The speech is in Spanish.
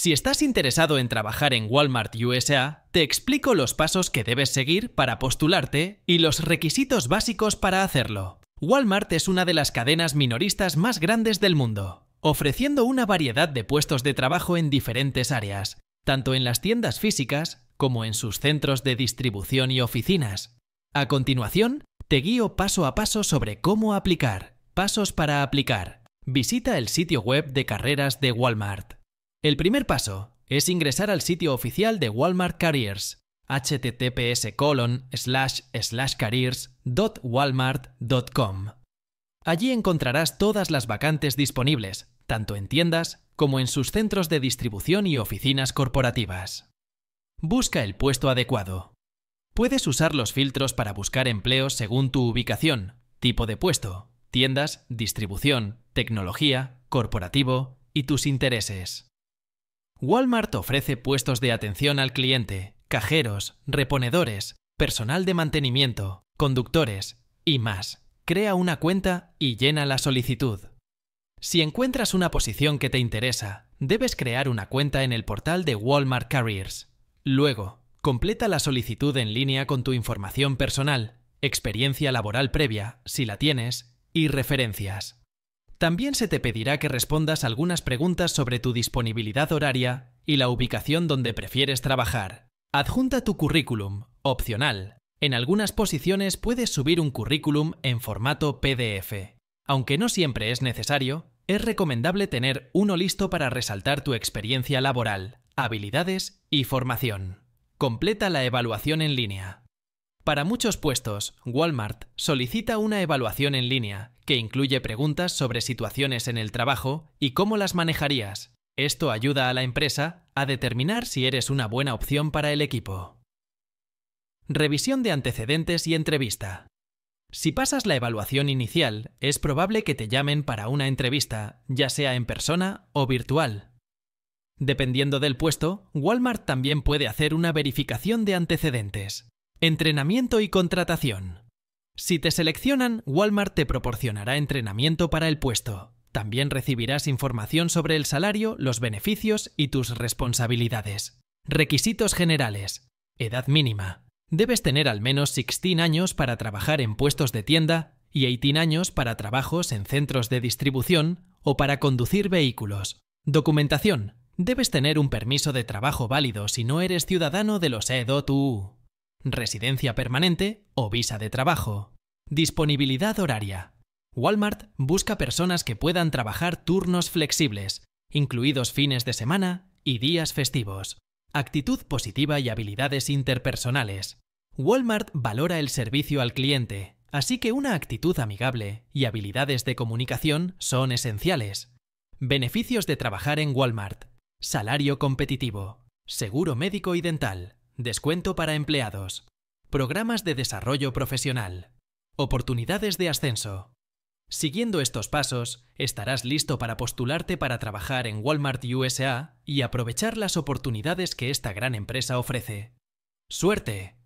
Si estás interesado en trabajar en Walmart USA, te explico los pasos que debes seguir para postularte y los requisitos básicos para hacerlo. Walmart es una de las cadenas minoristas más grandes del mundo, ofreciendo una variedad de puestos de trabajo en diferentes áreas, tanto en las tiendas físicas como en sus centros de distribución y oficinas. A continuación, te guío paso a paso sobre cómo aplicar. Pasos para aplicar. Visita el sitio web de carreras de Walmart. El primer paso es ingresar al sitio oficial de Walmart Careers, https careers.walmart.com. Allí encontrarás todas las vacantes disponibles, tanto en tiendas como en sus centros de distribución y oficinas corporativas. Busca el puesto adecuado. Puedes usar los filtros para buscar empleos según tu ubicación, tipo de puesto, tiendas, distribución, tecnología, corporativo y tus intereses. Walmart ofrece puestos de atención al cliente, cajeros, reponedores, personal de mantenimiento, conductores y más. Crea una cuenta y llena la solicitud. Si encuentras una posición que te interesa, debes crear una cuenta en el portal de Walmart Careers. Luego, completa la solicitud en línea con tu información personal, experiencia laboral previa, si la tienes, y referencias. También se te pedirá que respondas algunas preguntas sobre tu disponibilidad horaria y la ubicación donde prefieres trabajar. Adjunta tu currículum, opcional. En algunas posiciones puedes subir un currículum en formato PDF. Aunque no siempre es necesario, es recomendable tener uno listo para resaltar tu experiencia laboral, habilidades y formación. Completa la evaluación en línea. Para muchos puestos, Walmart solicita una evaluación en línea, que incluye preguntas sobre situaciones en el trabajo y cómo las manejarías. Esto ayuda a la empresa a determinar si eres una buena opción para el equipo. Revisión de antecedentes y entrevista. Si pasas la evaluación inicial, es probable que te llamen para una entrevista, ya sea en persona o virtual. Dependiendo del puesto, Walmart también puede hacer una verificación de antecedentes. Entrenamiento y contratación. Si te seleccionan, Walmart te proporcionará entrenamiento para el puesto. También recibirás información sobre el salario, los beneficios y tus responsabilidades. Requisitos generales. Edad mínima. Debes tener al menos 16 años para trabajar en puestos de tienda y 18 años para trabajos en centros de distribución o para conducir vehículos. Documentación. Debes tener un permiso de trabajo válido si no eres ciudadano de los EDOTU residencia permanente o visa de trabajo. Disponibilidad horaria. Walmart busca personas que puedan trabajar turnos flexibles, incluidos fines de semana y días festivos. Actitud positiva y habilidades interpersonales. Walmart valora el servicio al cliente, así que una actitud amigable y habilidades de comunicación son esenciales. Beneficios de trabajar en Walmart. Salario competitivo. Seguro médico y dental Descuento para empleados. Programas de desarrollo profesional. Oportunidades de ascenso. Siguiendo estos pasos, estarás listo para postularte para trabajar en Walmart USA y aprovechar las oportunidades que esta gran empresa ofrece. ¡Suerte!